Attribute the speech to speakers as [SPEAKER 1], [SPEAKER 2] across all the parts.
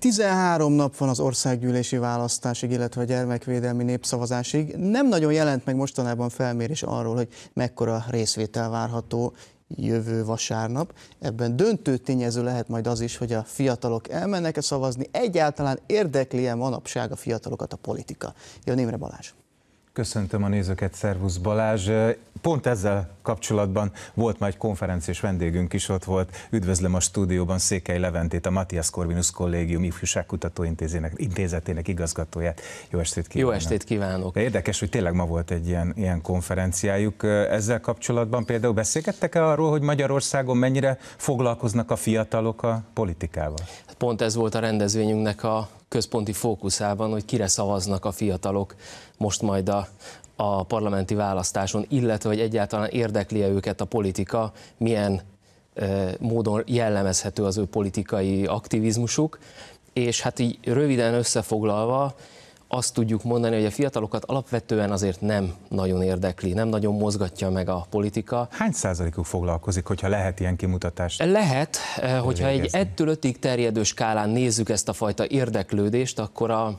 [SPEAKER 1] 13 nap van az országgyűlési választásig, illetve a gyermekvédelmi népszavazásig. Nem nagyon jelent meg mostanában felmérés arról, hogy mekkora részvétel várható jövő vasárnap. Ebben döntő tényező lehet majd az is, hogy a fiatalok elmennek-e szavazni. Egyáltalán érdekli-e manapság a fiatalokat a politika? Jön Imre Balázs.
[SPEAKER 2] Köszöntöm a nézőket, szervusz Balázs. Pont ezzel kapcsolatban volt már egy konferenciás vendégünk is, ott volt. Üdvözlöm a stúdióban Székely Leventét, a Matthias Corvinus Kollégium Ifjúságkutató Intézetének igazgatóját. Jó estét kívánok! Jó estét kívánok! Érdekes, hogy tényleg ma volt egy ilyen, ilyen konferenciájuk. Ezzel kapcsolatban például beszélgettek-e arról, hogy
[SPEAKER 1] Magyarországon mennyire foglalkoznak a fiatalok a politikával? Pont ez volt a rendezvényünknek a központi fókuszában, hogy kire szavaznak a fiatalok most majd a, a parlamenti választáson, illetve hogy egyáltalán érdekli -e őket a politika, milyen e, módon jellemezhető az ő politikai aktivizmusuk. És hát így röviden összefoglalva, azt tudjuk mondani, hogy a fiatalokat alapvetően azért nem nagyon érdekli, nem nagyon mozgatja meg a politika. Hány százalékuk foglalkozik, hogyha lehet ilyen kimutatást? Lehet, eh, hogyha végezni. egy ettől ötig terjedő skálán nézzük ezt a fajta érdeklődést, akkor a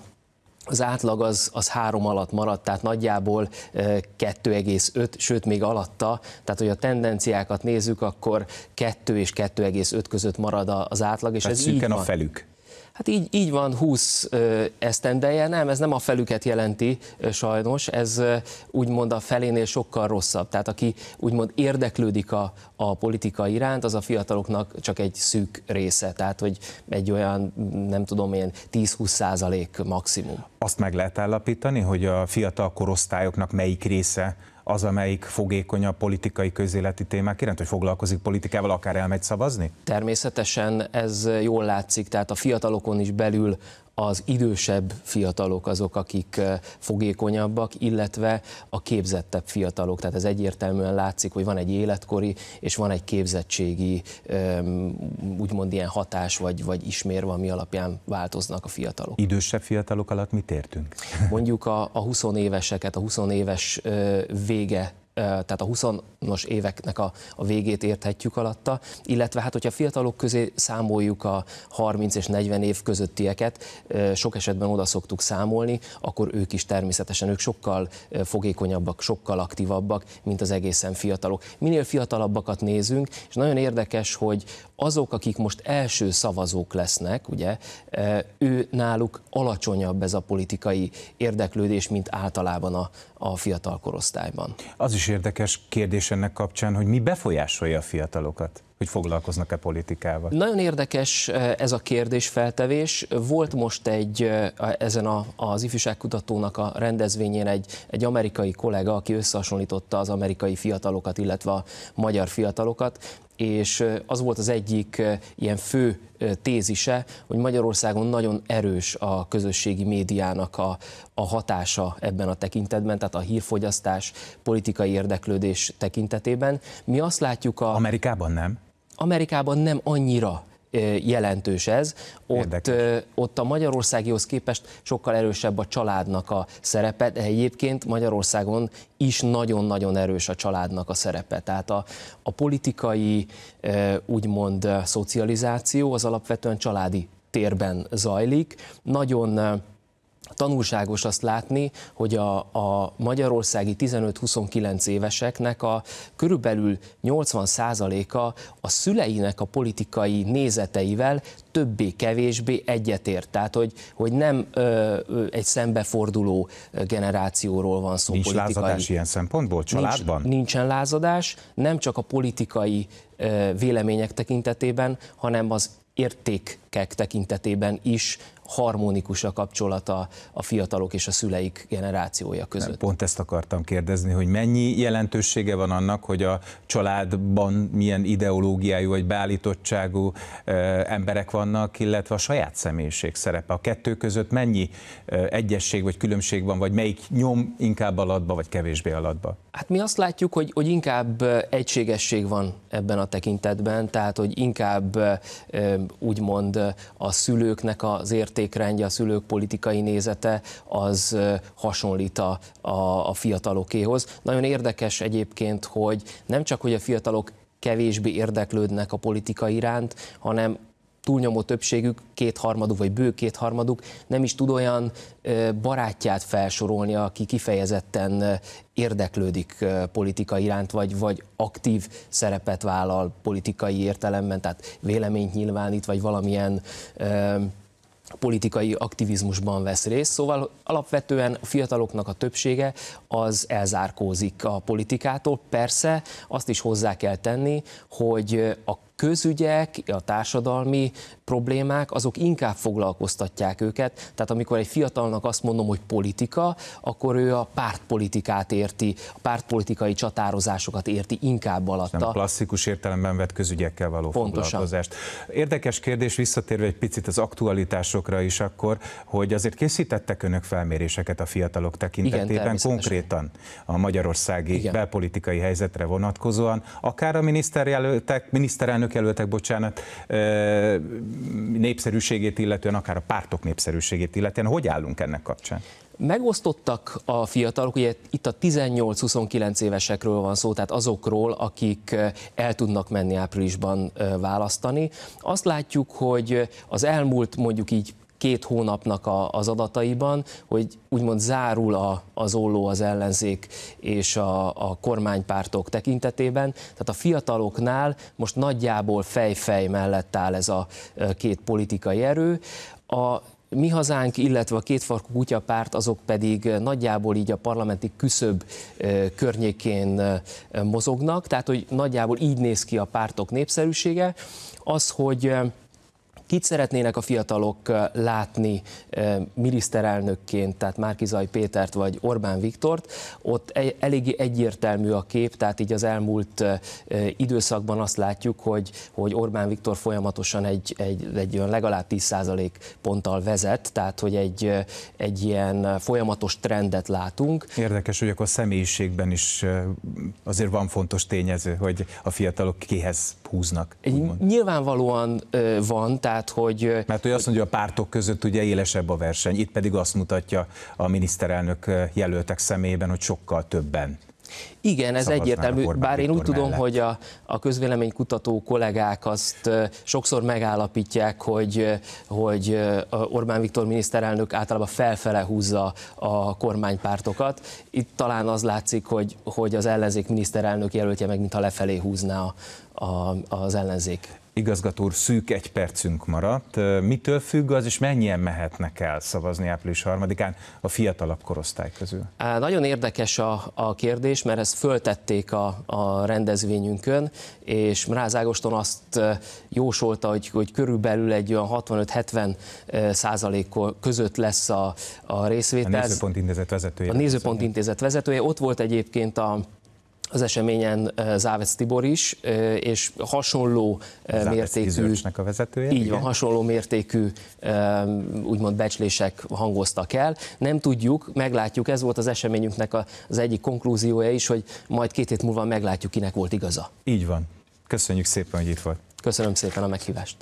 [SPEAKER 1] az átlag az, az három alatt maradt, tehát nagyjából 2,5, eh, sőt még alatta, tehát hogy a tendenciákat nézzük, akkor 2 és 2,5 között marad az átlag. És tehát ez szűken így van. a felük. Hát így, így van 20 esztendeje, nem, ez nem a felüket jelenti sajnos, ez úgymond a felénél sokkal rosszabb. Tehát aki úgymond érdeklődik a, a politika iránt, az a fiataloknak csak egy szűk része, tehát hogy egy olyan, nem tudom én, 10-20 százalék maximum. Azt meg lehet állapítani, hogy a fiatal
[SPEAKER 2] korosztályoknak melyik része az, amelyik fogékony a politikai közéleti témák iránt, hogy foglalkozik politikával, akár elmegy szavazni?
[SPEAKER 1] Természetesen ez jól látszik, tehát a fiatalokon is belül az idősebb fiatalok azok, akik eh, fogékonyabbak, illetve a képzettebb fiatalok. Tehát ez egyértelműen látszik, hogy van egy életkori és van egy képzettségi úgymond ilyen hatás vagy, vagy ismérve, ami alapján változnak a fiatalok.
[SPEAKER 2] Idősebb fiatalok alatt mit értünk?
[SPEAKER 1] Mondjuk a, a 20 éveseket, a 20 éves eh, vége tehát a 20-as éveknek a, a végét érthetjük alatta, illetve hát hogyha fiatalok közé számoljuk a 30 és 40 év közöttieket, sok esetben oda szoktuk számolni, akkor ők is természetesen, ők sokkal fogékonyabbak, sokkal aktívabbak, mint az egészen fiatalok. Minél fiatalabbakat nézünk, és nagyon érdekes, hogy azok, akik most első szavazók lesznek, ugye, ő náluk alacsonyabb ez a politikai érdeklődés, mint általában a, a fiatal korosztályban.
[SPEAKER 2] Az is is érdekes kérdés ennek kapcsán, hogy mi befolyásolja a fiatalokat? hogy foglalkoznak-e politikával?
[SPEAKER 1] Nagyon érdekes eh, ez a kérdés feltevés. Volt most egy, eh, ezen a, az ifjúságkutatónak a rendezvényén egy, egy amerikai kollega, aki összehasonlította az amerikai fiatalokat, illetve a magyar fiatalokat, és az volt az egyik ilyen fő tézise, hogy Magyarországon nagyon erős a közösségi médiának a, a hatása ebben a tekintetben, tehát a hírfogyasztás, politikai érdeklődés tekintetében. Mi azt látjuk a... Amerikában nem? Amerikában nem annyira jelentős ez. Ott, ott a Magyarországihoz képest sokkal erősebb a családnak a szerepe, de egyébként Magyarországon is nagyon-nagyon erős a családnak a szerepe. Tehát a, a politikai, úgymond szocializáció az alapvetően családi térben zajlik. Nagyon tanulságos azt látni, hogy a, a magyarországi 15-29 éveseknek a körülbelül 80%-a a szüleinek a politikai nézeteivel többé-kevésbé egyetért. Tehát, hogy, hogy nem ö, egy szembeforduló generációról van szó. Nincs politikai. lázadás ilyen szempontból családban? Nincs, nincsen lázadás, nem csak a politikai ö, vélemények tekintetében, hanem az értékek tekintetében is harmonikus a kapcsolata a fiatalok és a szüleik generációja között. Nem, pont
[SPEAKER 2] ezt akartam kérdezni, hogy mennyi jelentősége van annak, hogy a családban milyen ideológiájú vagy beállítottságú emberek vannak, illetve a saját személyiség szerepe. A kettő között mennyi egyesség vagy különbség van, vagy melyik nyom inkább alatba, vagy kevésbé alatba?
[SPEAKER 1] Hát mi azt látjuk, hogy, hogy inkább egységesség van ebben a tekintetben, tehát hogy inkább úgymond a szülőknek az ért értékrendje, a szülők politikai nézete az hasonlít a, a, a fiatalokéhoz. Nagyon érdekes egyébként, hogy nem csak, hogy a fiatalok kevésbé érdeklődnek a politika iránt, hanem túlnyomó többségük, kétharmaduk vagy bő kétharmaduk nem is tud olyan barátját felsorolni, aki kifejezetten érdeklődik politika iránt, vagy, vagy aktív szerepet vállal politikai értelemben, tehát véleményt nyilvánít, vagy valamilyen politikai aktivizmusban vesz részt, szóval alapvetően a fiataloknak a többsége az elzárkózik a politikától. Persze azt is hozzá kell tenni, hogy a közügyek, a társadalmi problémák, azok inkább foglalkoztatják őket. Tehát amikor egy fiatalnak azt mondom, hogy politika, akkor ő a pártpolitikát érti, a pártpolitikai csatározásokat érti inkább alatta. Nem klasszikus értelemben
[SPEAKER 2] vett közügyekkel való Pontosan. foglalkozást. Érdekes kérdés, visszatérve egy picit az aktualitásokra is akkor, hogy azért készítettek önök felméréseket a fiatalok tekintetében, Igen, konkrétan a magyarországi Igen. belpolitikai helyzetre vonatkozóan, akár a miniszterelnök elnökjelöltek, bocsánat, népszerűségét illetően, akár a
[SPEAKER 1] pártok népszerűségét illetően. Hogy állunk ennek kapcsán? Megosztottak a fiatalok, ugye itt a 18-29 évesekről van szó, tehát azokról, akik el tudnak menni áprilisban választani. Azt látjuk, hogy az elmúlt mondjuk így két hónapnak a, az adataiban, hogy úgymond zárul a, az olló az ellenzék és a, a kormánypártok tekintetében. Tehát a fiataloknál most nagyjából fejfej mellett áll ez a két politikai erő. A mi hazánk, illetve a kétfarkú kutyapárt, azok pedig nagyjából így a parlamenti küszöb környékén mozognak, tehát hogy nagyjából így néz ki a pártok népszerűsége. Az, hogy Kit szeretnének a fiatalok látni miniszterelnökként, tehát Márkizaj Pétert vagy Orbán Viktort? Ott e-, eléggé egyértelmű a kép, tehát így az elmúlt időszakban azt látjuk, hogy, hogy Orbán Viktor folyamatosan egy, egy, egy olyan legalább 10% ponttal vezet, tehát hogy egy, egy ilyen folyamatos trendet látunk. Érdekes,
[SPEAKER 2] hogy akkor a személyiségben is azért van fontos tényező, hogy a fiatalok kihez húznak.
[SPEAKER 1] Úgymond. Nyilvánvalóan van, tehát hogy... Mert ő azt mondja, hogy a pártok
[SPEAKER 2] között ugye élesebb a verseny, itt pedig azt mutatja a miniszterelnök jelöltek szemében, hogy sokkal többen
[SPEAKER 1] igen, ez egyértelmű, bár Viktor én úgy mellett. tudom, hogy a, a közvéleménykutató kollégák azt sokszor megállapítják, hogy, hogy Orbán Viktor miniszterelnök általában felfele húzza a kormánypártokat. Itt talán az látszik, hogy, hogy az ellenzék miniszterelnök jelöltje meg, mintha lefelé húzná a, a, az ellenzék igazgató úr, szűk egy percünk maradt. Mitől függ az, és mennyien
[SPEAKER 2] mehetnek el szavazni április harmadikán a fiatalabb korosztály közül?
[SPEAKER 1] nagyon érdekes a, a kérdés, mert ezt föltették a, a rendezvényünkön, és Mráz Ágoston azt jósolta, hogy, hogy körülbelül egy olyan 65-70 százalék között lesz a, a részvétel. A Nézőpont
[SPEAKER 2] Intézet vezetője. A Nézőpont
[SPEAKER 1] Intézet vezetője. Ott volt egyébként a az eseményen Závec Tibor is, és hasonló Závec mértékű... a vezetője. Így van, hasonló mértékű úgymond becslések hangoztak el. Nem tudjuk, meglátjuk, ez volt az eseményünknek az egyik konklúziója is, hogy majd két hét múlva meglátjuk, kinek volt igaza. Így van. Köszönjük szépen, hogy itt volt. Köszönöm szépen a meghívást.